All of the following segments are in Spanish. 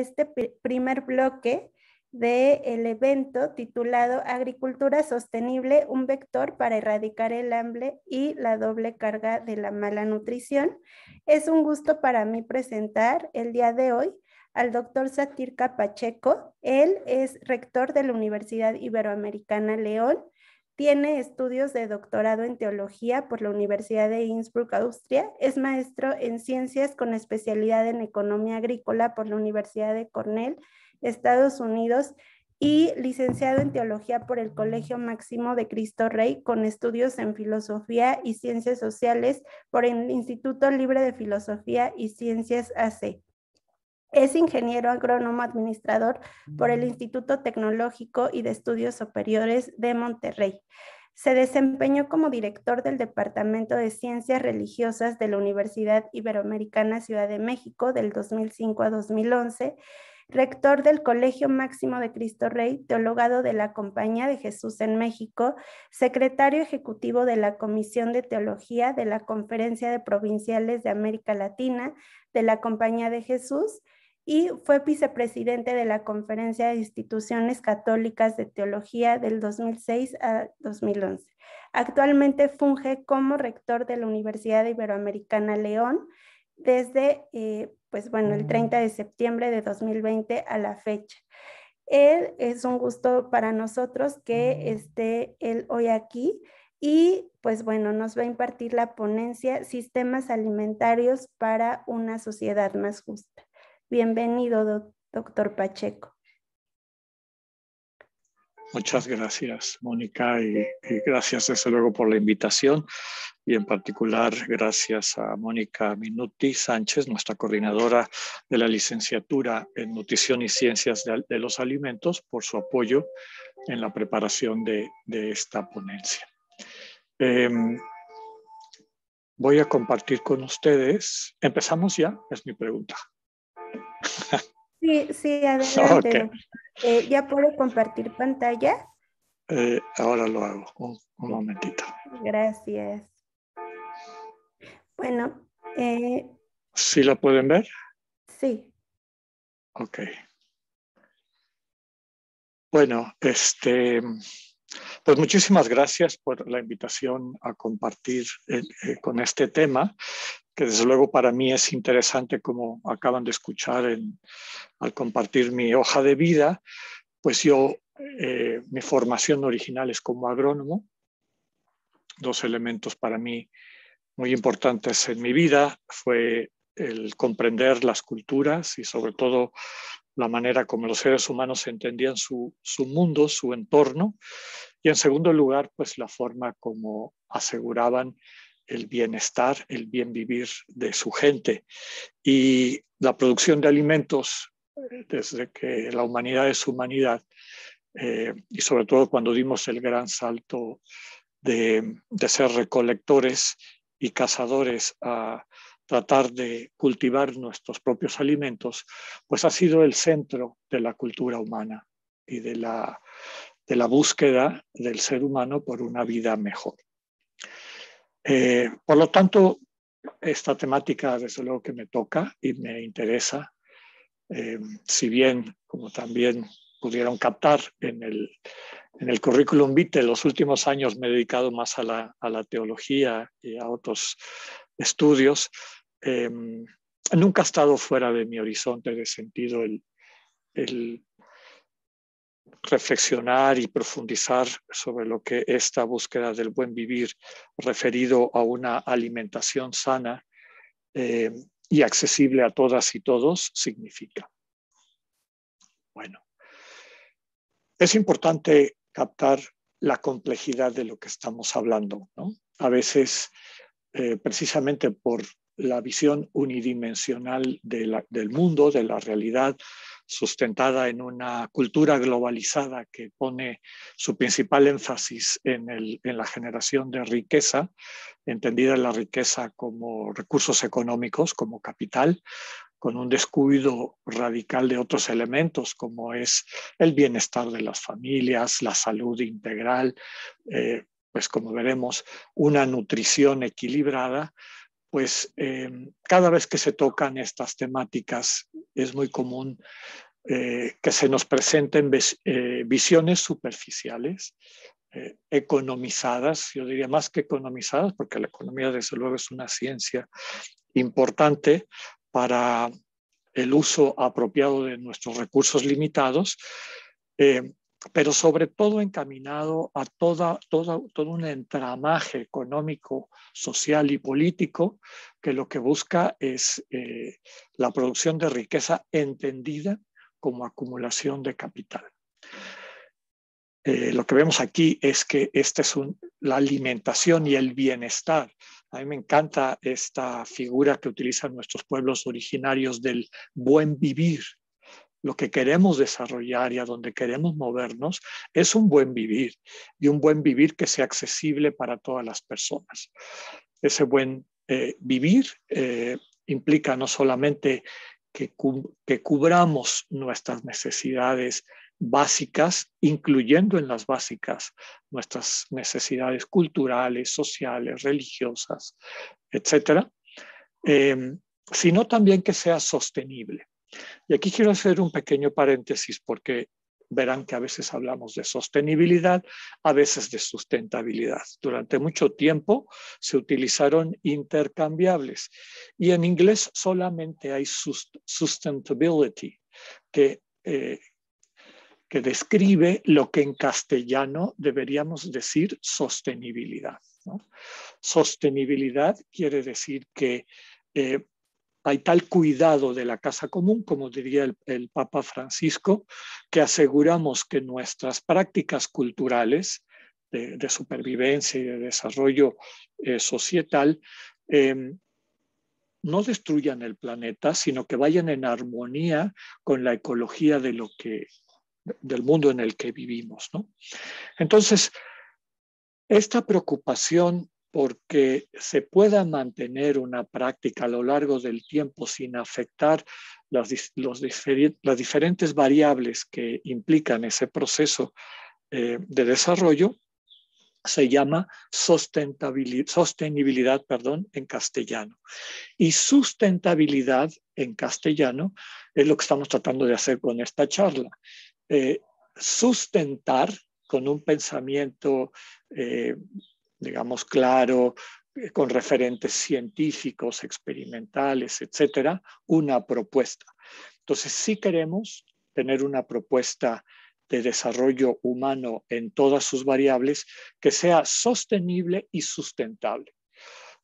este primer bloque del evento titulado Agricultura Sostenible, un vector para erradicar el hambre y la doble carga de la mala nutrición. Es un gusto para mí presentar el día de hoy al doctor Satirka Pacheco. Él es rector de la Universidad Iberoamericana León tiene estudios de doctorado en teología por la Universidad de Innsbruck, Austria. Es maestro en ciencias con especialidad en economía agrícola por la Universidad de Cornell, Estados Unidos y licenciado en teología por el Colegio Máximo de Cristo Rey, con estudios en filosofía y ciencias sociales por el Instituto Libre de Filosofía y Ciencias AC. Es ingeniero agrónomo administrador por el Instituto Tecnológico y de Estudios Superiores de Monterrey. Se desempeñó como director del Departamento de Ciencias Religiosas de la Universidad Iberoamericana Ciudad de México del 2005 a 2011, rector del Colegio Máximo de Cristo Rey, teologado de la Compañía de Jesús en México, secretario ejecutivo de la Comisión de Teología de la Conferencia de Provinciales de América Latina de la Compañía de Jesús, y fue vicepresidente de la Conferencia de Instituciones Católicas de Teología del 2006 a 2011. Actualmente funge como rector de la Universidad Iberoamericana León desde, eh, pues bueno, el 30 de septiembre de 2020 a la fecha. Él es un gusto para nosotros que esté él hoy aquí y pues bueno, nos va a impartir la ponencia Sistemas Alimentarios para una Sociedad Más Justa. Bienvenido, doctor Pacheco. Muchas gracias, Mónica, y, gracias desde luego por la invitación y en particular gracias a Mónica Minuti Sánchez, nuestra coordinadora de la licenciatura en Nutrición y Ciencias de, los Alimentos, por su apoyo en la preparación de, esta ponencia. Em, voy a compartir con ustedes. ¿Empezamos ya? Es mi pregunta. Sí, sí, adelante. Eh, ¿Ya puedo compartir pantalla? Eh, ahora lo hago, un, momentito. Gracias. Bueno. Eh, ¿Sí la pueden ver? Sí. Ok. Bueno, este, pues muchísimas gracias por la invitación a compartir eh, eh, con este tema, que desde luego para mí es interesante, como acaban de escuchar al compartir mi hoja de vida, pues yo, eh, mi formación original es como agrónomo, dos elementos para mí muy importantes en mi vida fue el comprender las culturas y sobre todo la manera como los seres humanos entendían su, su mundo, su entorno, y en segundo lugar, pues la forma como aseguraban el bienestar, el bien vivir de su gente. Y la producción de alimentos, eh, desde que la humanidad es humanidad, eh, y sobre todo cuando dimos el gran salto de, de ser recolectores y cazadores a tratar de cultivar nuestros propios alimentos, pues ha sido el centro de la cultura humana y de la de la búsqueda del ser humano por una vida mejor. Eh, por lo tanto, esta temática desde luego que me toca y me interesa, eh, si bien, como también pudieron captar en el, en el currículum vitae, los últimos años me he dedicado más a la, a la teología y a otros estudios, eh, nunca ha estado fuera de mi horizonte de sentido el reflexionar y profundizar sobre lo que esta búsqueda del buen vivir referido a una alimentación sana eh, y accesible a todas y todos significa. Bueno, es importante captar la complejidad de lo que estamos hablando. ¿no? A veces, eh, precisamente por la visión unidimensional del mundo, de la realidad, sustentada en una cultura globalizada que pone su principal énfasis en, la generación de riqueza, entendida la riqueza como recursos económicos, como capital, con un descuido radical de otros elementos como es el bienestar de las familias, la salud integral, eh, pues como veremos, una nutrición equilibrada pues em, cada vez que se tocan estas temáticas es muy común eh, que se nos presenten eh, visiones superficiales, eh, economizadas, yo diría más que economizadas, porque la economía desde luego es una ciencia importante para el uso apropiado de nuestros recursos limitados, em, pero sobre todo encaminado a todo un entramaje económico, social y político que lo que busca es eh, la producción de riqueza entendida como acumulación de capital. Eh, lo que vemos aquí es que esta es la alimentación y el bienestar. A mí me encanta esta figura que utilizan nuestros pueblos originarios del buen vivir, lo que queremos desarrollar y a donde queremos movernos es un buen vivir y un buen vivir que sea accesible para todas las personas. Ese buen eh, vivir eh, implica no solamente que, cubramos nuestras necesidades básicas, incluyendo en las básicas nuestras necesidades culturales, sociales, religiosas, etcétera, eh, sino también que sea sostenible. Y aquí quiero hacer un pequeño paréntesis porque verán que a veces hablamos de sostenibilidad, a veces de sustentabilidad. Durante mucho tiempo se utilizaron intercambiables y en inglés solamente hay sustentability, que, eh, que describe lo que en castellano deberíamos decir sostenibilidad. Sostenibilidad quiere decir que eh, hay tal cuidado de la casa común, como diría el, Papa Francisco, que aseguramos que nuestras prácticas culturales de, supervivencia y de desarrollo eh, societal em, no destruyan el planeta, sino que vayan en armonía con la ecología de lo que, del mundo en el que vivimos. Entonces, esta preocupación porque se pueda mantener una práctica a lo largo del tiempo sin afectar las, los las diferentes variables que implican ese proceso eh, de desarrollo, se llama sostenibilidad, perdón, en castellano. Y sustentabilidad en castellano es lo que estamos tratando de hacer con esta charla. Eh, sustentar con un pensamiento eh, digamos, claro, eh, con referentes científicos, experimentales, etcétera, una propuesta. Entonces, si queremos tener una propuesta de desarrollo humano en todas sus variables que sea sostenible y sustentable.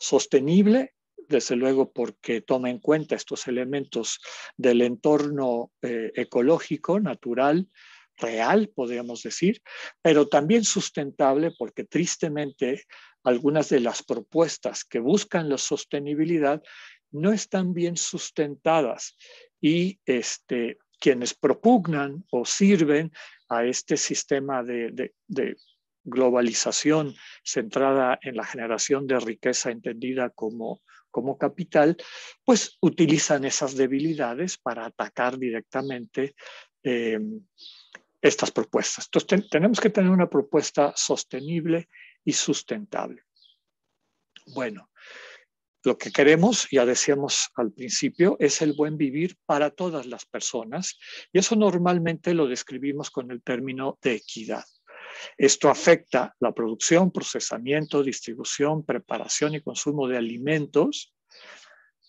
Sostenible, desde luego, porque toma en cuenta estos elementos del entorno eh, ecológico, natural, real, podríamos decir, pero también sustentable porque tristemente algunas de las propuestas que buscan la sostenibilidad no están bien sustentadas y este, quienes propugnan o sirven a este sistema de, globalización centrada en la generación de riqueza entendida como, como capital, pues utilizan esas debilidades para atacar directamente em, estas propuestas. Entonces tenemos que tener una propuesta sostenible y sustentable. Bueno, lo que queremos, ya decíamos al principio, es el buen vivir para todas las personas y eso normalmente lo describimos con el término de equidad. Esto afecta la producción, procesamiento, distribución, preparación y consumo de alimentos,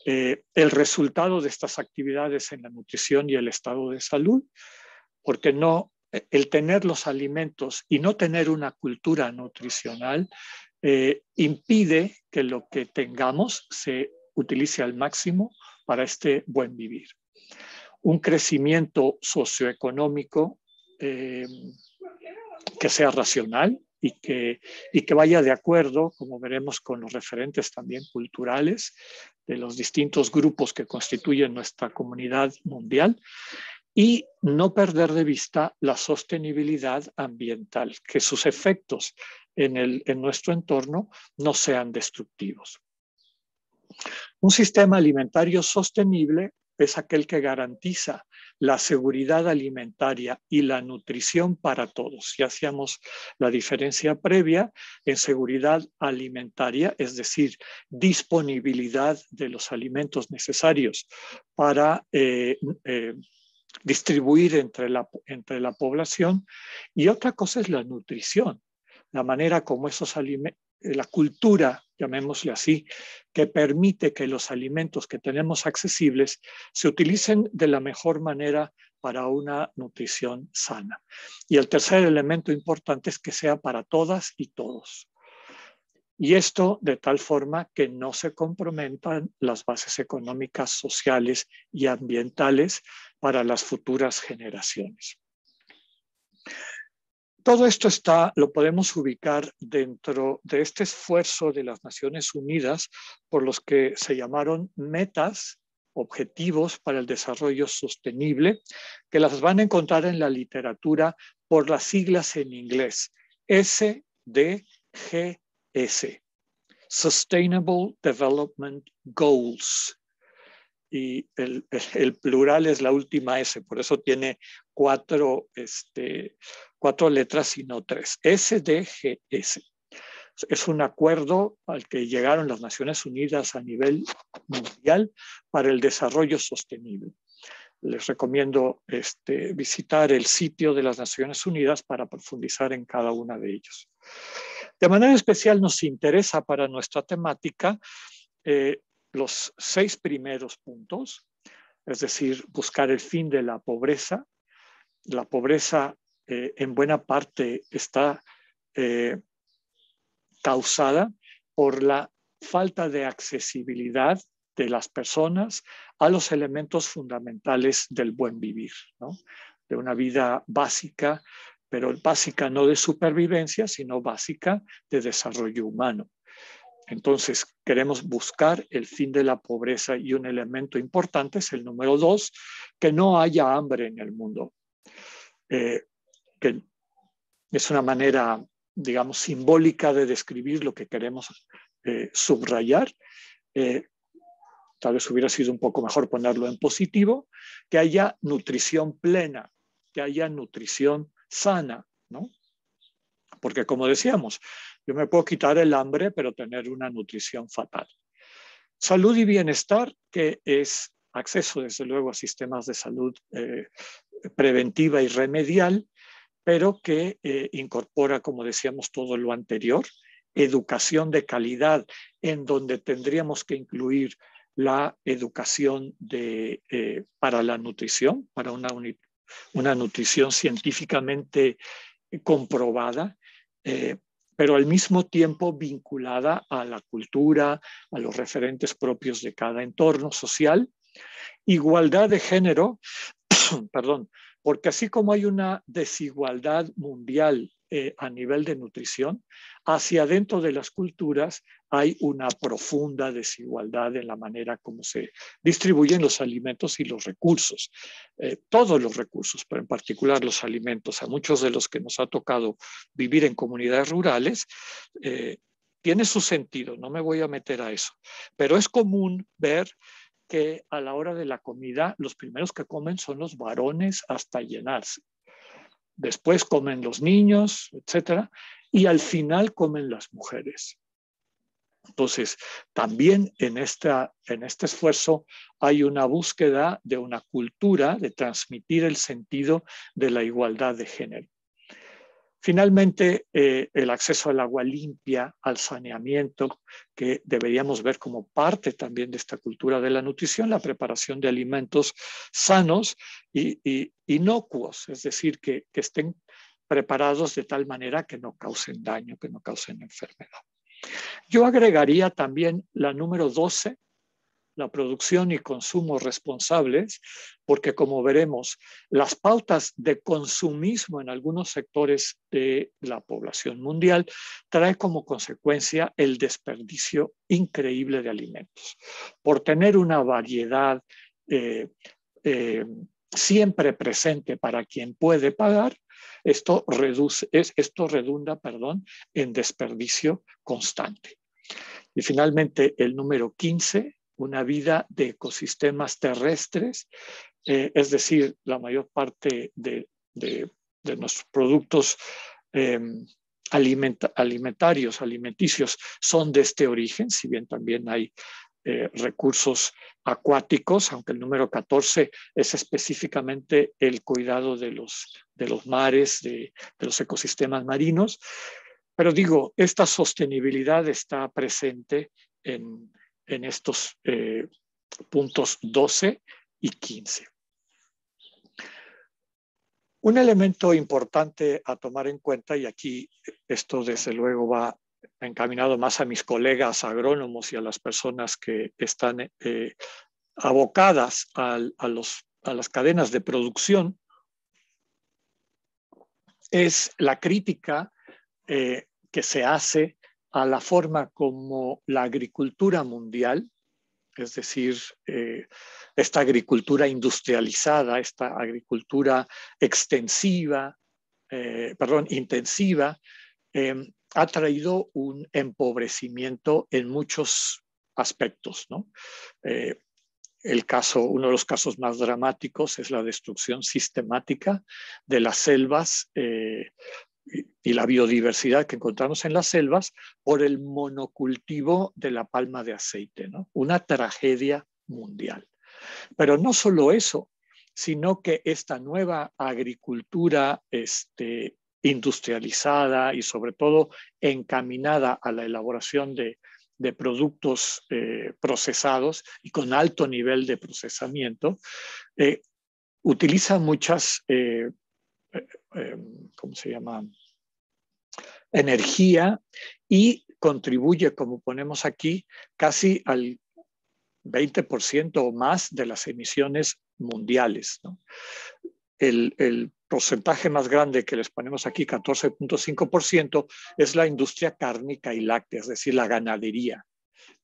eh, el resultado de estas actividades en la nutrición y el estado de salud, porque no el tener los alimentos y no tener una cultura nutricional eh, impide que lo que tengamos se utilice al máximo para este buen vivir. Un crecimiento socioeconómico eh, que sea racional y que, y que vaya de acuerdo, como veremos con los referentes también culturales de los distintos grupos que constituyen nuestra comunidad mundial, y no perder de vista la sostenibilidad ambiental, que sus efectos en, nuestro entorno no sean destructivos. Un sistema alimentario sostenible es aquel que garantiza la seguridad alimentaria y la nutrición para todos. Ya hacíamos la diferencia previa en seguridad alimentaria, es decir, disponibilidad de los alimentos necesarios para eh, eh, distribuir entre la, población. Y otra cosa es la nutrición, la manera como esos alimentos, la cultura, llamémosle así, que permite que los alimentos que tenemos accesibles se utilicen de la mejor manera para una nutrición sana. Y el tercer elemento importante es que sea para todas y todos. Y esto de tal forma que no se comprometan las bases económicas, sociales y ambientales para las futuras generaciones. Todo esto está, lo podemos ubicar dentro de este esfuerzo de las Naciones Unidas por los que se llamaron metas, objetivos para el desarrollo sostenible, que las van a encontrar en la literatura por las siglas en inglés, SDG S. Sustainable Development Goals. Y el, plural es la última S, por eso tiene cuatro, este, cuatro letras y no tres. SDGS. Es un acuerdo al que llegaron las Naciones Unidas a nivel mundial para el desarrollo sostenible. Les recomiendo este, visitar el sitio de las Naciones Unidas para profundizar en cada una de ellos. De manera especial nos interesa para nuestra temática eh, los seis primeros puntos, es decir, buscar el fin de la pobreza. La pobreza eh, en buena parte está eh, causada por la falta de accesibilidad de las personas a los elementos fundamentales del buen vivir, de una vida básica pero básica no de supervivencia, sino básica de desarrollo humano. Entonces, queremos buscar el fin de la pobreza y un elemento importante es el número dos, que no haya hambre en el mundo, eh, que es una manera, digamos, simbólica de describir lo que queremos eh, subrayar. Eh, tal vez hubiera sido un poco mejor ponerlo en positivo, que haya nutrición plena, que haya nutrición sana, ¿no? Porque como decíamos, yo me puedo quitar el hambre, pero tener una nutrición fatal. Salud y bienestar, que es acceso, desde luego, a sistemas de salud eh, preventiva y remedial, pero que eh, incorpora, como decíamos, todo lo anterior, educación de calidad, en donde tendríamos que incluir la educación de, eh, para la nutrición, para una una nutrición científicamente comprobada, eh, pero al mismo tiempo vinculada a la cultura, a los referentes propios de cada entorno social. Igualdad de género, perdón, porque así como hay una desigualdad mundial eh, a nivel de nutrición, hacia dentro de las culturas hay una profunda desigualdad en la manera como se distribuyen los alimentos y los recursos, eh, todos los recursos, pero en particular los alimentos. A muchos de los que nos ha tocado vivir en comunidades rurales, eh, tiene su sentido, no me voy a meter a eso, pero es común ver que a la hora de la comida los primeros que comen son los varones hasta llenarse después comen los niños, etc. Y al final comen las mujeres. Entonces, también en, esta, en este esfuerzo hay una búsqueda de una cultura de transmitir el sentido de la igualdad de género. Finalmente, eh, el acceso al agua limpia, al saneamiento, que deberíamos ver como parte también de esta cultura de la nutrición, la preparación de alimentos sanos y, inocuos, es decir, que, que estén preparados de tal manera que no causen daño, que no causen enfermedad. Yo agregaría también la número 12, la producción y consumo responsables, porque como veremos, las pautas de consumismo en algunos sectores de la población mundial trae como consecuencia el desperdicio increíble de alimentos. Por tener una variedad eh, eh, siempre presente para quien puede pagar, esto, reduce, esto redunda perdón, en desperdicio constante. Y finalmente, el número 15, una vida de ecosistemas terrestres, eh, es decir, la mayor parte de, nuestros productos em, alimentarios, alimenticios, son de este origen, si bien también hay eh, recursos acuáticos, aunque el número 14 es específicamente el cuidado de los, de los mares, de los ecosistemas marinos. Pero digo, esta sostenibilidad está presente en, en estos eh, puntos 12 y 15. Un elemento importante a tomar en cuenta, y aquí esto desde luego va encaminado más a mis colegas agrónomos y a las personas que están eh, abocadas a, a las cadenas de producción, es la crítica eh, que se hace a la forma como la agricultura mundial, es decir, eh, esta agricultura industrializada, esta agricultura extensiva, eh, perdón, intensiva, em, ha traído un empobrecimiento en muchos aspectos. ¿no? Eh, el caso, uno de los casos más dramáticos es la destrucción sistemática de las selvas y la biodiversidad que encontramos en las selvas por el monocultivo de la palma de aceite, ¿no? una tragedia mundial. Pero no solo eso, sino que esta nueva agricultura este, industrializada y sobre todo encaminada a la elaboración de, de productos eh, procesados y con alto nivel de procesamiento, eh, utiliza muchas... Eh, eh, eh ¿cómo se llama? energía y contribuye, como ponemos aquí, casi al 20% o más de las emisiones mundiales. El, porcentaje más grande que les ponemos aquí, 14.5%, es la industria cárnica y láctea, es decir, la ganadería.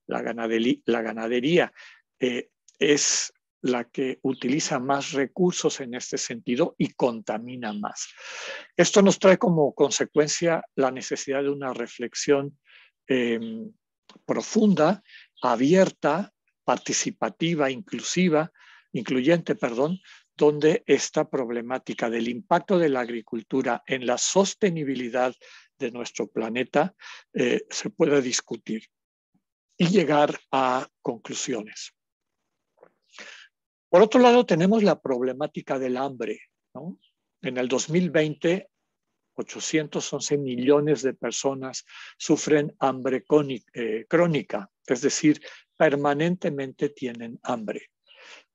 La, ganadería, eh, es la que utiliza más recursos en este sentido y contamina más. Esto nos trae como consecuencia la necesidad de una reflexión em, profunda, abierta, participativa, inclusiva, incluyente, perdón, donde esta problemática del impacto de la agricultura en la sostenibilidad de nuestro planeta eh, se pueda discutir y llegar a conclusiones. Por otro lado, tenemos la problemática del hambre. En el 2020, 811 millones de personas sufren hambre eh, crónica, es decir, permanentemente tienen hambre.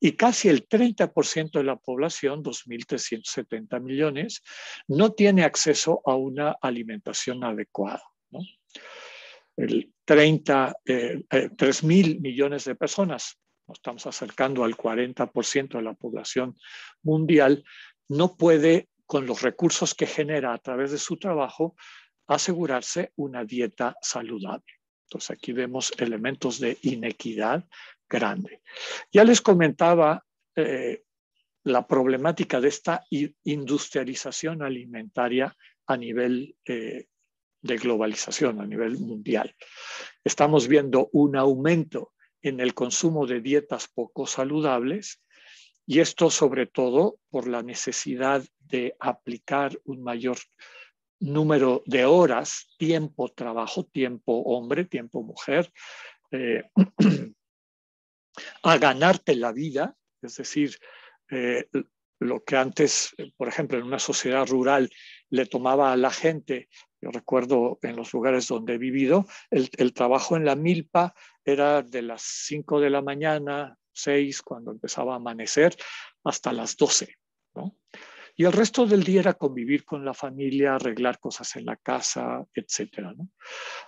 Y casi el 30% de la población, 2.370 millones, no tiene acceso a una alimentación adecuada. El 30, 3.000 eh, eh, millones de personas, nos estamos acercando al 40% de la población mundial, no puede, con los recursos que genera a través de su trabajo, asegurarse una dieta saludable. Entonces aquí vemos elementos de inequidad grande. Ya les comentaba eh, la problemática de esta industrialización alimentaria a nivel eh, de globalización, a nivel mundial. Estamos viendo un aumento en el consumo de dietas poco saludables y esto sobre todo por la necesidad de aplicar un mayor número de horas, tiempo trabajo, tiempo hombre, tiempo mujer, eh, a ganarte la vida, es decir, eh, lo que antes, por ejemplo, en una sociedad rural le tomaba a la gente, yo recuerdo en los lugares donde he vivido, el, trabajo en la milpa era de las 5 de la mañana, 6, cuando empezaba a amanecer, hasta las 12. Y el resto del día era convivir con la familia, arreglar cosas en la casa, etc.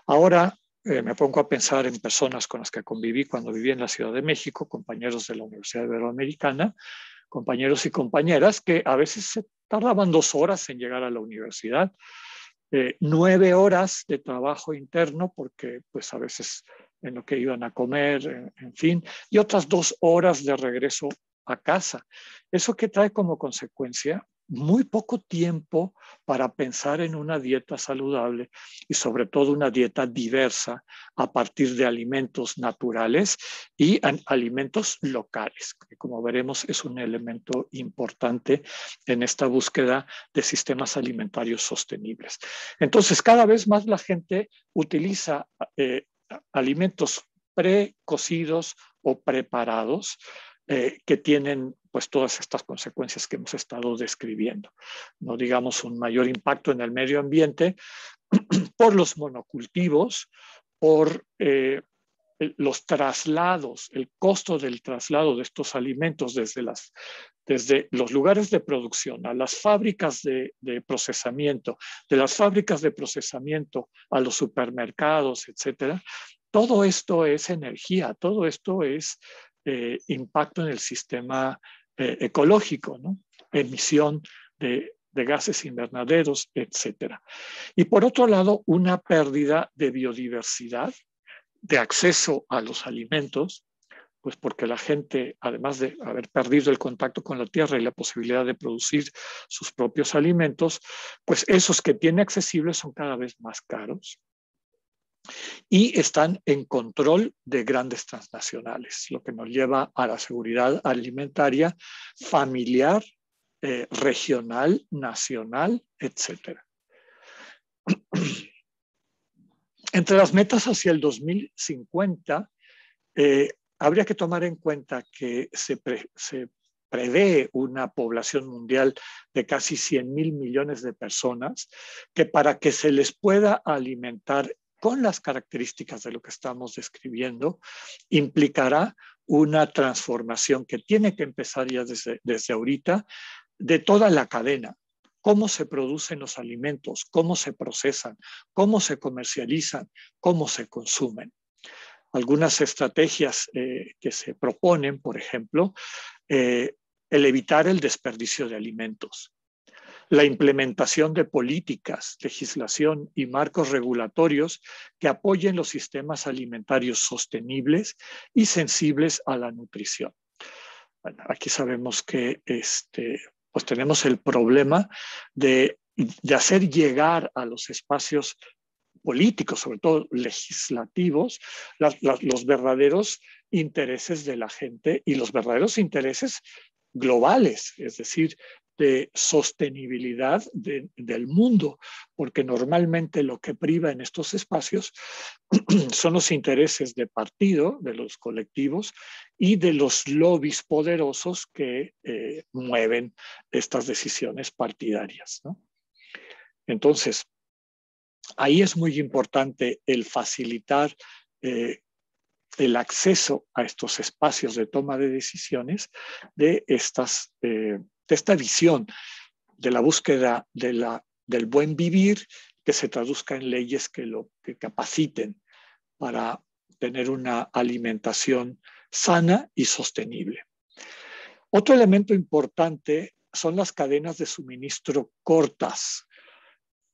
Ahora eh, me pongo a pensar en personas con las que conviví cuando viví en la Ciudad de México, compañeros de la Universidad Iberoamericana, compañeros y compañeras que a veces se tardaban dos horas en llegar a la universidad, eh, nueve horas de trabajo interno, porque pues a veces en lo que iban a comer, en, fin, y otras dos horas de regreso a casa. Eso qué trae como consecuencia muy poco tiempo para pensar en una dieta saludable y sobre todo una dieta diversa a partir de alimentos naturales y alimentos locales, que como veremos es un elemento importante en esta búsqueda de sistemas alimentarios sostenibles. Entonces, cada vez más la gente utiliza eh, alimentos precocidos o preparados eh, que tienen pues todas estas consecuencias que hemos estado describiendo. No digamos un mayor impacto en el medio ambiente por los monocultivos, por eh, los traslados, el costo del traslado de estos alimentos desde, las, desde los lugares de producción a las fábricas de, de, procesamiento, de las fábricas de procesamiento a los supermercados, etcétera. Todo esto es energía, todo esto es eh, impacto en el sistema eh, ecológico, emisión de, gases invernaderos, etc. Y por otro lado, una pérdida de biodiversidad, de acceso a los alimentos, pues porque la gente, además de haber perdido el contacto con la tierra y la posibilidad de producir sus propios alimentos, pues esos que tiene accesibles son cada vez más caros y están en control de grandes transnacionales, lo que nos lleva a la seguridad alimentaria familiar, eh, regional, nacional, etc. Entre las metas hacia el 2050, eh, habría que tomar en cuenta que se, prevé una población mundial de casi 100 mil millones de personas, que para que se les pueda alimentar con las características de lo que estamos describiendo, implicará una transformación que tiene que empezar ya desde, ahorita de toda la cadena, cómo se producen los alimentos, cómo se procesan, cómo se comercializan, cómo se consumen. Algunas estrategias eh, que se proponen, por ejemplo, eh, el evitar el desperdicio de alimentos la implementación de políticas, legislación y marcos regulatorios que apoyen los sistemas alimentarios sostenibles y sensibles a la nutrición. aquí sabemos que este, pues tenemos el problema de, hacer llegar a los espacios políticos, sobre todo legislativos, los verdaderos intereses de la gente y los verdaderos intereses globales, es decir, de sostenibilidad del mundo, porque normalmente lo que priva en estos espacios son los intereses de partido, de los colectivos y de los lobbies poderosos que eh, mueven estas decisiones partidarias. Entonces, ahí es muy importante el facilitar eh, el acceso a estos espacios de toma de decisiones eh, de, esta visión de la búsqueda de la, del buen vivir que se traduzca en leyes que lo que capaciten para tener una alimentación sana y sostenible. Otro elemento importante son las cadenas de suministro cortas,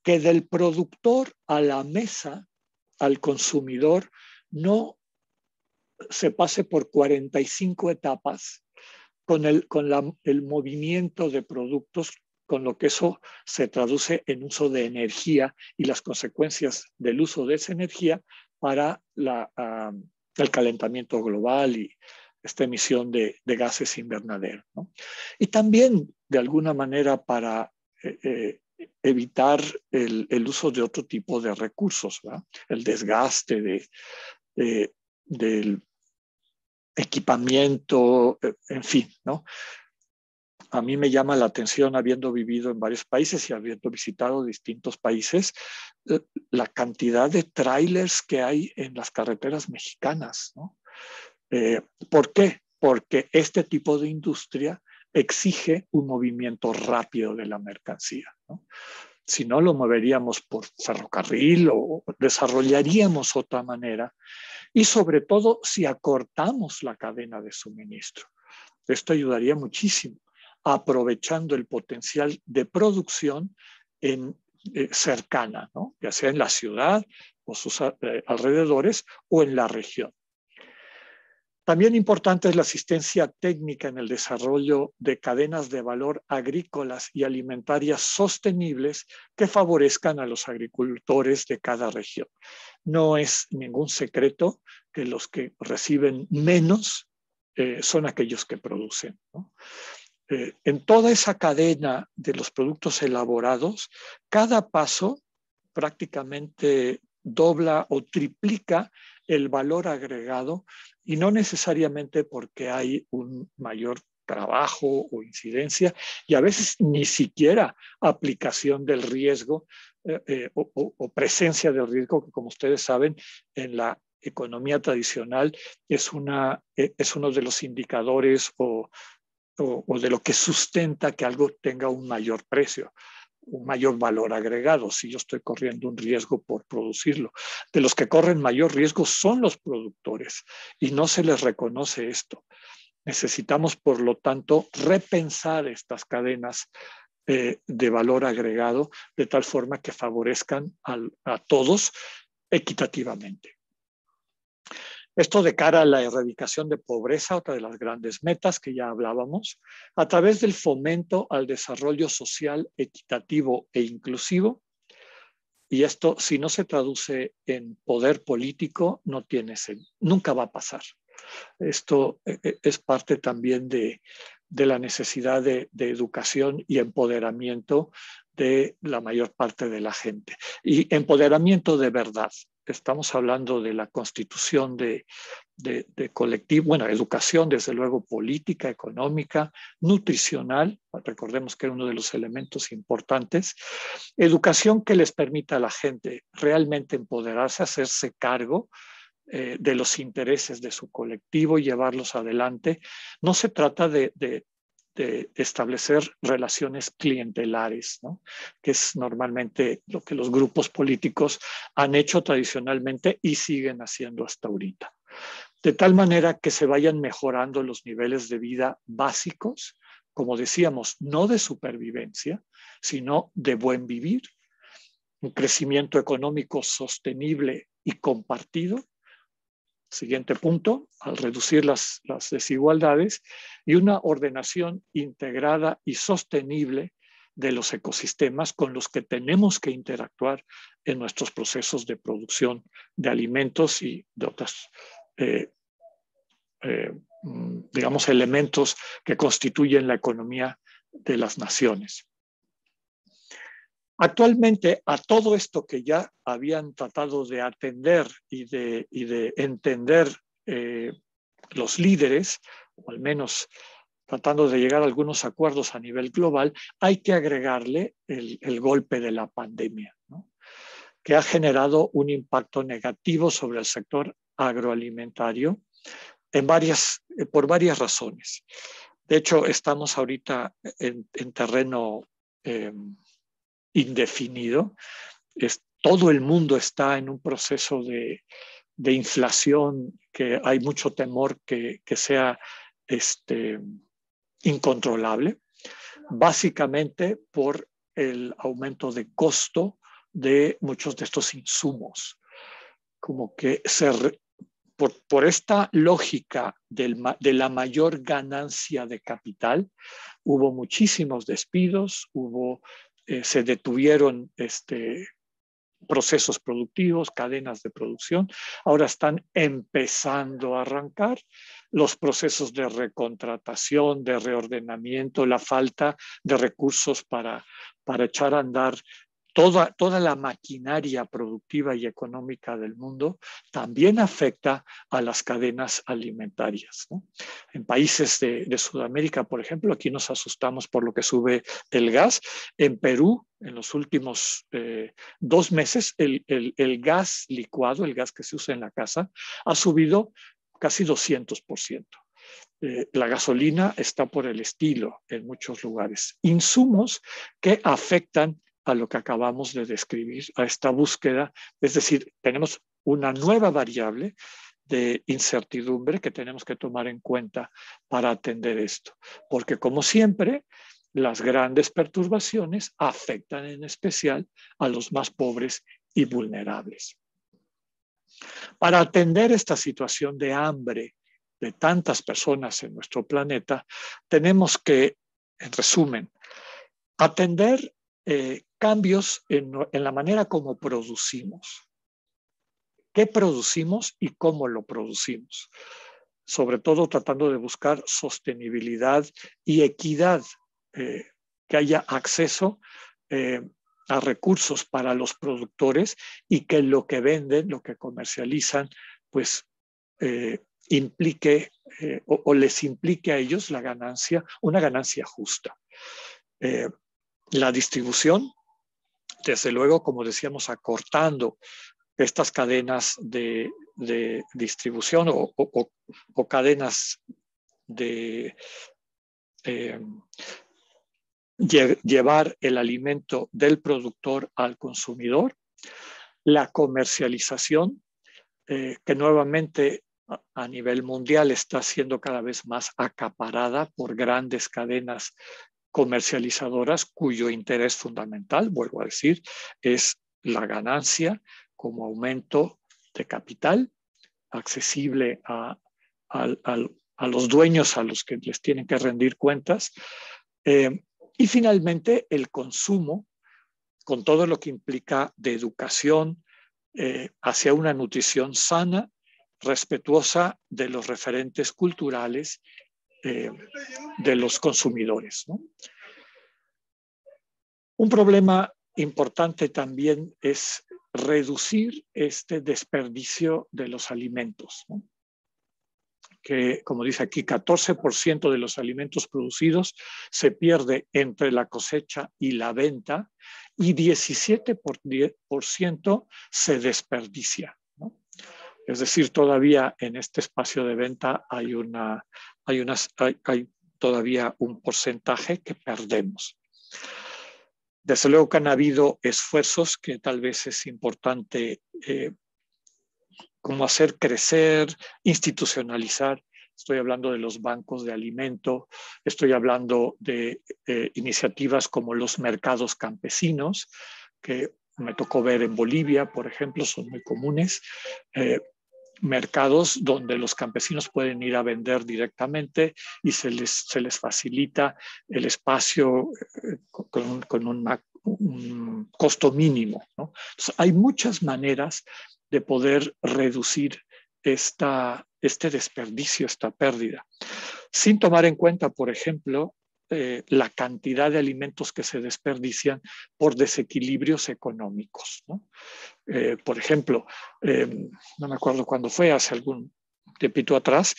que del productor a la mesa, al consumidor, no se pase por 45 etapas con, el, con el movimiento de productos, con lo que eso se traduce en uso de energía y las consecuencias del uso de esa energía para la, ah, el calentamiento global y esta emisión de, gases invernaderos. Y también, de alguna manera, para eh, eh, evitar el, uso de otro tipo de recursos, el desgaste de, eh, del equipamiento, eh, en fin, ¿no? A mí me llama la atención, habiendo vivido en varios países y habiendo visitado distintos países, eh, la cantidad de trailers que hay en las carreteras mexicanas, ¿no? Eh, ¿Por qué? Porque este tipo de industria exige un movimiento rápido de la mercancía. ¿no? si no lo moveríamos por ferrocarril o desarrollaríamos otra manera, y sobre todo si acortamos la cadena de suministro. Esto ayudaría muchísimo, aprovechando el potencial de producción en, eh, cercana, ya sea en la ciudad o sus eh, alrededores o en la región. También importante es la asistencia técnica en el desarrollo de cadenas de valor agrícolas y alimentarias sostenibles que favorezcan a los agricultores de cada región. No es ningún secreto que los que reciben menos eh, son aquellos que producen. Eh, en toda esa cadena de los productos elaborados, cada paso prácticamente dobla o triplica el valor agregado y no necesariamente porque hay un mayor trabajo o incidencia y a veces ni siquiera aplicación del riesgo eh, eh, o, presencia del riesgo que como ustedes saben en la economía tradicional es, e, uno de los indicadores o, de lo que sustenta que algo tenga un mayor precio un mayor valor agregado, si yo estoy corriendo un riesgo por producirlo. De los que corren mayor riesgo son los productores y no se les reconoce esto. Necesitamos, por lo tanto, repensar estas cadenas eh, de valor agregado de tal forma que favorezcan a todos equitativamente. Esto de cara a la erradicación de pobreza, otra de las grandes metas que ya hablábamos, a través del fomento al desarrollo social equitativo e inclusivo. Y esto, si no se traduce en poder político, no tiene, nunca va a pasar. Esto eh, eh, es parte también de, la necesidad de, educación y empoderamiento de la mayor parte de la gente. Y empoderamiento de verdad, estamos hablando de la constitución de, de, colectivo, bueno, educación, desde luego política, económica, nutricional, recordemos que era uno de los elementos importantes, educación que les permita a la gente realmente empoderarse, hacerse cargo, eh, de los intereses de su colectivo y llevarlos adelante. No se trata de, de establecer relaciones clientelares, que es normalmente lo que los grupos políticos han hecho tradicionalmente y siguen haciendo hasta ahorita. De tal manera que se vayan mejorando los niveles de vida básicos, como decíamos, no de supervivencia, sino de buen vivir, un crecimiento económico sostenible y compartido, siguiente punto, al reducir las, desigualdades, y una ordenación integrada y sostenible de los ecosistemas con los que tenemos que interactuar en nuestros procesos de producción de alimentos y de otras, eh, eh, mm, digamos, elementos que constituyen la economía de las naciones. Actualmente, a todo esto que ya habían tratado de atender y de, entender eh, los líderes, o al menos tratando de llegar a algunos acuerdos a nivel global, hay que agregarle el, golpe de la pandemia, que ha generado un impacto negativo sobre el sector agroalimentario en varias, eh, por varias razones. De hecho, estamos ahorita en, terreno em, indefinido. Es, todo el mundo está en un proceso de, inflación que hay mucho temor que, sea este, incontrolable, básicamente por el aumento de costo de muchos de estos insumos. Como que por, esta lógica de la mayor ganancia de capital, hubo muchísimos despidos, hubo eh, se detuvieron este, procesos productivos, cadenas de producción. Ahora están empezando a arrancar los procesos de recontratación, de reordenamiento, la falta de recursos para, para echar a andar toda, la maquinaria productiva y económica del mundo también afecta a las cadenas alimentarias. En países de, Sudamérica, por ejemplo, aquí nos asustamos por lo que sube el gas. En Perú, en los últimos eh, dos meses, el, gas licuado, el gas que se usa en la casa, ha subido casi 200%. Eh, la gasolina está por el estilo en muchos lugares. Insumos que afectan a lo que acabamos de describir, a esta búsqueda. Es decir, tenemos una nueva variable de incertidumbre que tenemos que tomar en cuenta para atender esto. Porque como siempre, las grandes perturbaciones afectan en especial a los más pobres y vulnerables. Para atender esta situación de hambre de tantas personas en nuestro planeta, tenemos que, en resumen, atender eh, cambios en, la manera como producimos. ¿Qué producimos y cómo lo producimos? Sobre todo tratando de buscar sostenibilidad y equidad, eh, que haya acceso eh, a recursos para los productores y que lo que venden, lo que comercializan, pues eh, implique o, les implique a ellos la ganancia, una ganancia justa. la distribución desde luego, como decíamos, acortando estas cadenas de, distribución o, cadenas de eh, llevar el alimento del productor al consumidor, la comercialización, eh, que nuevamente a nivel mundial está siendo cada vez más acaparada por grandes cadenas comercializadoras cuyo interés fundamental, vuelvo a decir, es la ganancia como aumento de capital accesible a, los dueños a los que les tienen que rendir cuentas. Eh, y finalmente, el consumo, con todo lo que implica de educación eh, hacia una nutrición sana, respetuosa de los referentes culturales eh, de los consumidores. Un problema importante también es reducir este desperdicio de los alimentos, que como dice aquí, 14% de los alimentos producidos se pierde entre la cosecha y la venta y 17% se desperdicia. Es decir, todavía en este espacio de venta hay una hay, todavía un porcentaje que perdemos. Desde luego que han habido esfuerzos que tal vez es importante eh, como hacer crecer, institucionalizar. Estoy hablando de los bancos de alimento, estoy hablando de eh, iniciativas como los mercados campesinos, que me tocó ver en Bolivia, por ejemplo, son muy comunes. Eh, mercados donde los campesinos pueden ir a vender directamente y se les, se les facilita el espacio eh, con, un costo mínimo. hay muchas maneras de poder reducir esta, este desperdicio, esta pérdida, sin tomar en cuenta, por ejemplo, eh, la cantidad de alimentos que se desperdician por desequilibrios económicos. Eh, por ejemplo, eh, no me acuerdo cuándo fue, hace algún tiempo atrás,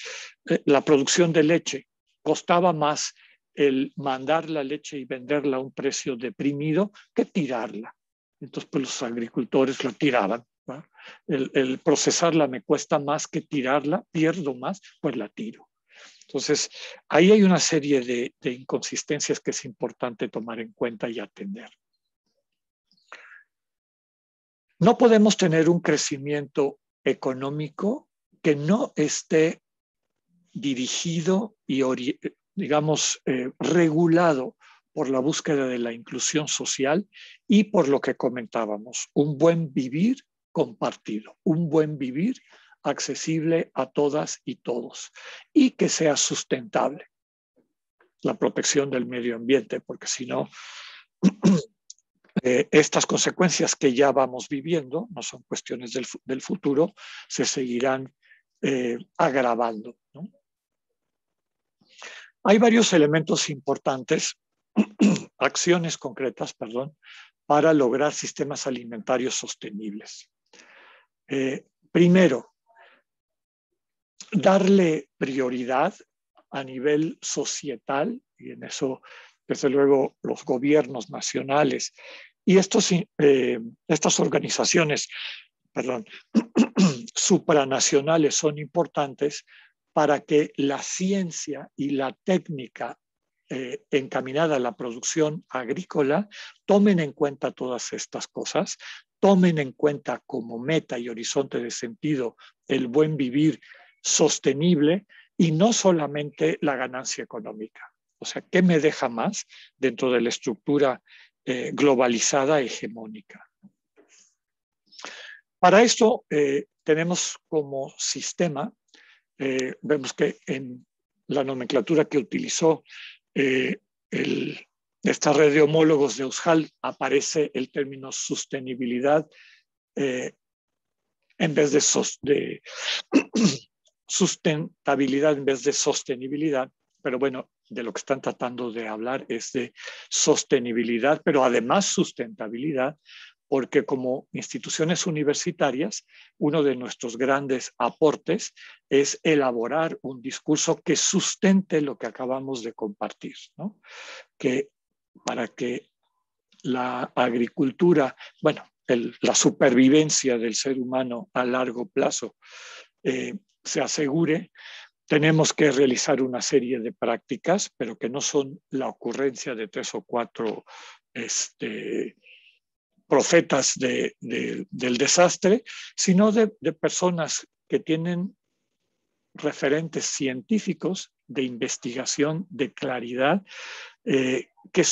eh, la producción de leche costaba más el mandar la leche y venderla a un precio deprimido que tirarla. Entonces, pues los agricultores la tiraban. El, procesarla me cuesta más que tirarla, pierdo más, pues la tiro. Entonces, ahí hay una serie de inconsistencias que es importante tomar en cuenta y atender. No podemos tener un crecimiento económico que no esté dirigido y, digamos, eh, regulado por la búsqueda de la inclusión social y por lo que comentábamos, un buen vivir compartido, un buen vivir accesible a todas y todos y que sea sustentable. La protección del medio ambiente, porque si no, Eh, estas consecuencias que ya vamos viviendo, no son cuestiones del, futuro, se seguirán eh, agravando. Hay varios elementos importantes, acciones concretas, perdón, para lograr sistemas alimentarios sostenibles. Eh, primero, darle prioridad a nivel societal, y en eso, desde luego, los gobiernos nacionales y eh, estas organizaciones supranacionales son importantes para que la ciencia y la técnica eh, encaminada a la producción agrícola tomen en cuenta todas estas cosas, tomen en cuenta como meta y horizonte de sentido el buen vivir sostenible y no solamente la ganancia económica. O sea, ¿qué me deja más dentro de la estructura eh, globalizada hegemónica. Para esto eh, tenemos como sistema, eh, vemos que en la nomenclatura que utilizó esta red de homólogos de Ushall aparece el término sostenibilidad en vez de, de sustentabilidad en vez de sostenibilidad, pero bueno, de lo que están tratando de hablar es de sostenibilidad, pero además sustentabilidad, porque como instituciones universitarias, uno de nuestros grandes aportes es elaborar un discurso que sustente lo que acabamos de compartir, que para que la agricultura, bueno, la supervivencia del ser humano a largo plazo eh, se asegure, tenemos que realizar una serie de prácticas, pero que no son la ocurrencia de tres o cuatro este, profetas del desastre, sino de, personas que tienen referentes científicos de investigación, de claridad, eh, que,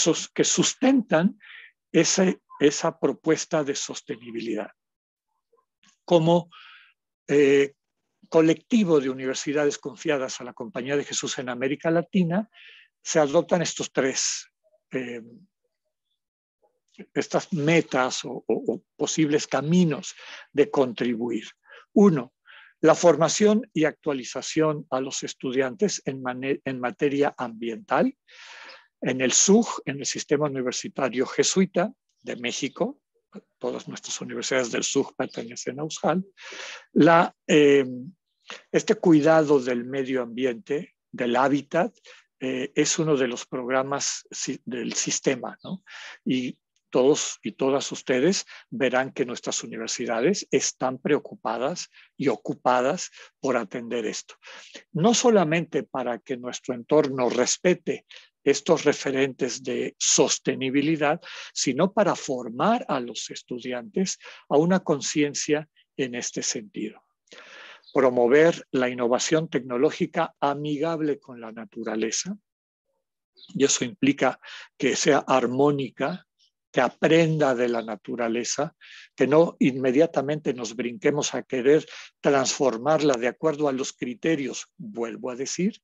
sustentan esa propuesta de sostenibilidad. Como eh, colectivo de universidades confiadas a la Compañía de Jesús en América Latina, se adoptan estos tres, eh, estas metas o, posibles caminos de contribuir. Uno, la formación y actualización a los estudiantes en, en, materia ambiental en el SUG, en el Sistema Universitario Jesuita de México, todas nuestras universidades del SUG pertenecen a USAL, la eh, este cuidado del medio ambiente, del hábitat, eh, es uno de los programas del sistema, ¿no? Y todos y todas ustedes verán que nuestras universidades están preocupadas y ocupadas por atender esto. No solamente para que nuestro entorno respete estos referentes de sostenibilidad, sino para formar a los estudiantes a una conciencia en este sentido promover la innovación tecnológica amigable con la naturaleza. Y eso implica que sea armónica, que aprenda de la naturaleza, que no inmediatamente nos brinquemos a querer transformarla de acuerdo a los criterios, vuelvo a decir,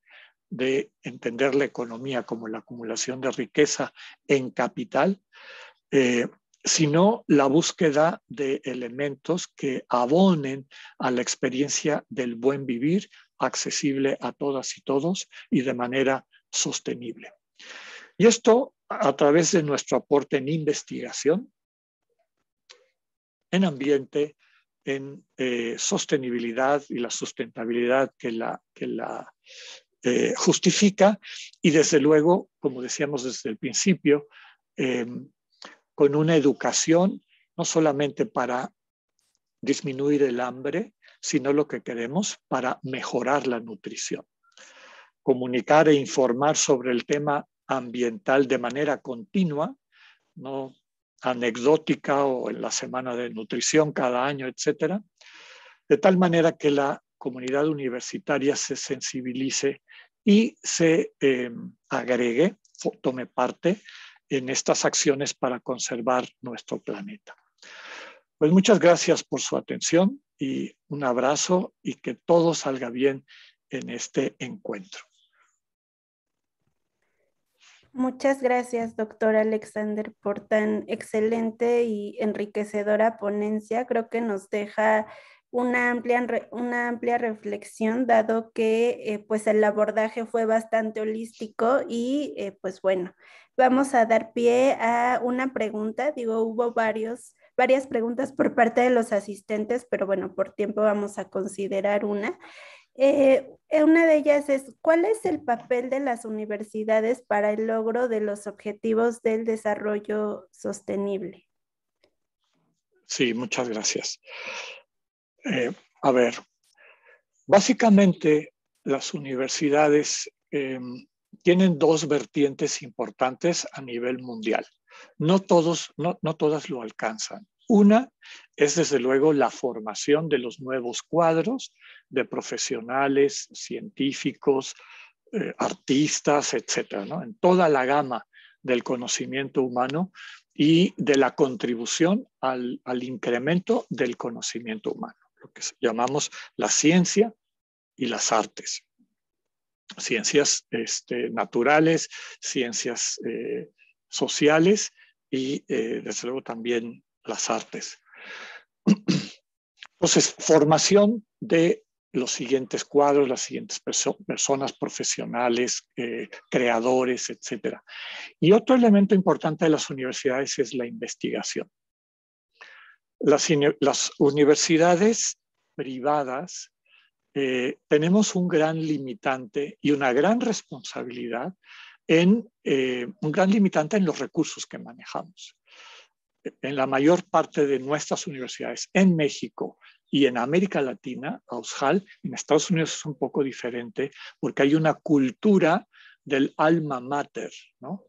de entender la economía como la acumulación de riqueza en capital, eh, sino la búsqueda de elementos que abonen a la experiencia del buen vivir accesible a todas y todos y de manera sostenible. Y esto a través de nuestro aporte en investigación, en ambiente, en eh, sostenibilidad y la sustentabilidad que la, que la eh, justifica y desde luego, como decíamos desde el principio, em, con una educación no solamente para disminuir el hambre, sino lo que queremos para mejorar la nutrición. Comunicar e informar sobre el tema ambiental de manera continua, no anecdótica o en la semana de nutrición cada año, etcétera, de tal manera que la comunidad universitaria se sensibilice y se eh, agregue, tome parte en estas acciones para conservar nuestro planeta. Pues muchas gracias por su atención y un abrazo y que todo salga bien en este encuentro. Muchas gracias, doctor Alexander, por tan excelente y enriquecedora ponencia. Creo que nos deja una amplia, una amplia reflexión, dado que eh, pues el abordaje fue bastante holístico y eh, pues bueno, vamos a dar pie a una pregunta. Digo, hubo varios, varias preguntas por parte de los asistentes, pero bueno, por tiempo vamos a considerar una. Eh, una de ellas es, ¿cuál es el papel de las universidades para el logro de los objetivos del desarrollo sostenible? Sí, muchas gracias. Eh, a ver, básicamente las universidades em, tienen dos vertientes importantes a nivel mundial. No, todos, no, todas lo alcanzan. Una es, desde luego, la formación de los nuevos cuadros de profesionales, científicos, eh, artistas, etcétera, en toda la gama del conocimiento humano y de la contribución al incremento del conocimiento humano lo que llamamos la ciencia y las artes. Ciencias este, naturales, ciencias eh, sociales y eh, desde luego también las artes. Entonces, formación de los siguientes cuadros, las siguientes personas profesionales, eh, creadores, etc. Y otro elemento importante de las universidades es la investigación. Las, universidades privadas eh, tenemos un gran limitante y una gran responsabilidad en eh, un gran limitante en los recursos que manejamos. En la mayor parte de nuestras universidades en México y en América Latina, Aushal, en Estados Unidos es un poco diferente porque hay una cultura del alma mater, ¿no?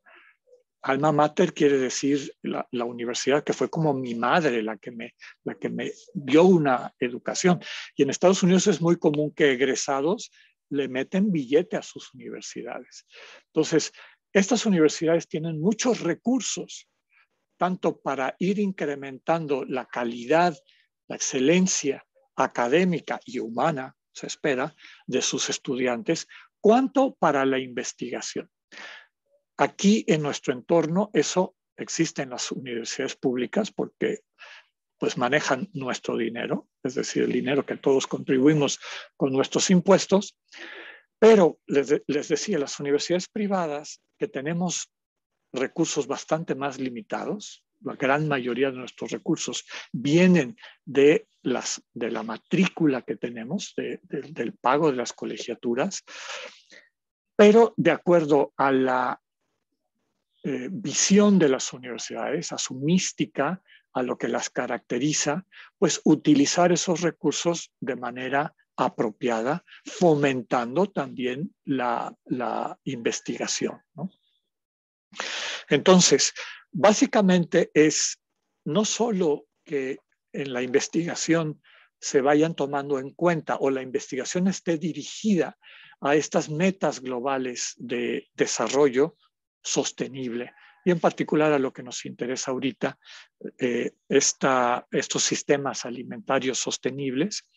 alma mater quiere decir la, universidad, que fue como mi madre la que, me, la que me dio una educación. Y en Estados Unidos es muy común que egresados le meten billete a sus universidades. Entonces, estas universidades tienen muchos recursos, tanto para ir incrementando la calidad, la excelencia académica y humana, se espera, de sus estudiantes, cuanto para la investigación. Aquí en nuestro entorno eso existe en las universidades públicas porque pues manejan nuestro dinero, es decir, el dinero que todos contribuimos con nuestros impuestos. Pero les, decía, las universidades privadas que tenemos recursos bastante más limitados, la gran mayoría de nuestros recursos vienen de, las, de la matrícula que tenemos, del pago de las colegiaturas, pero de acuerdo a la eh, visión de las universidades, a su mística, a lo que las caracteriza, pues utilizar esos recursos de manera apropiada, fomentando también la, investigación. Entonces, básicamente es no solo que en la investigación se vayan tomando en cuenta o la investigación esté dirigida a estas metas globales de desarrollo, sostenible y en particular a lo que nos interesa ahorita, eh, estos sistemas alimentarios sostenibles,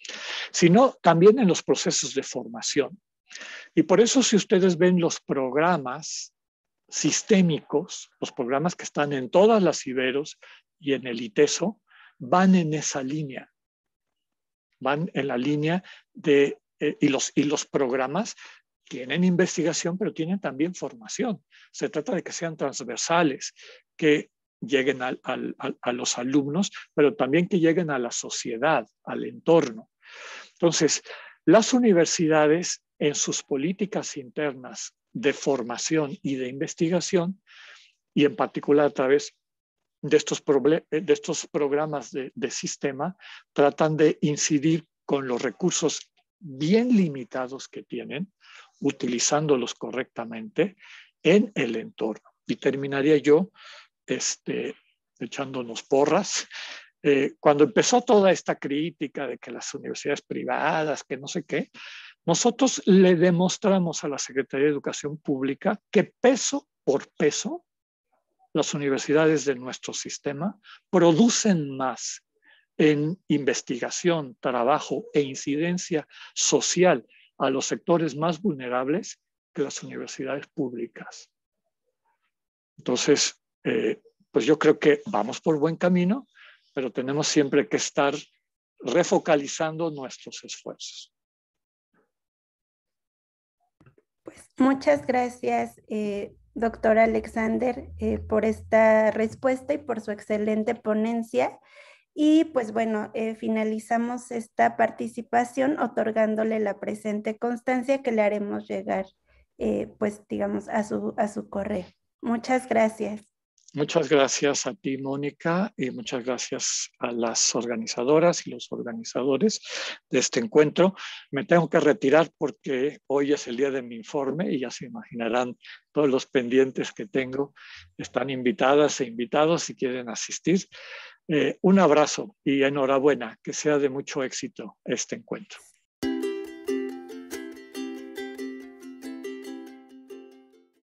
sino también en los procesos de formación. Y por eso si ustedes ven los programas sistémicos, los programas que están en todas las Iberos y en el ITESO, van en esa línea, van en la línea de, eh, los, y los programas tienen investigación, pero tienen también formación. Se trata de que sean transversales, que lleguen a los alumnos, pero también que lleguen a la sociedad, al entorno. Entonces, las universidades en sus políticas internas de formación y de investigación, y en particular a través de estos, de estos programas de sistema, tratan de incidir con los recursos bien limitados que tienen utilizándolos correctamente en el entorno. Y terminaría yo este, echándonos porras. Eh, cuando empezó toda esta crítica de que las universidades privadas, que no sé qué, nosotros le demostramos a la Secretaría de Educación Pública que peso por peso las universidades de nuestro sistema producen más en investigación, trabajo e incidencia social a los sectores más vulnerables que las universidades públicas. Entonces, eh, pues yo creo que vamos por buen camino, pero tenemos siempre que estar refocalizando nuestros esfuerzos. Pues muchas gracias, eh, doctor Alexander, eh, por esta respuesta y por su excelente ponencia. Y pues bueno, eh, finalizamos esta participación otorgándole la presente constancia que le haremos llegar, eh, pues digamos, a su, a su correo. Muchas gracias. Muchas gracias a ti, Mónica, y muchas gracias a las organizadoras y los organizadores de este encuentro. Me tengo que retirar porque hoy es el día de mi informe y ya se imaginarán todos los pendientes que tengo. Están invitadas e invitados si quieren asistir. Eh, un abrazo y enhorabuena, que sea de mucho éxito este encuentro.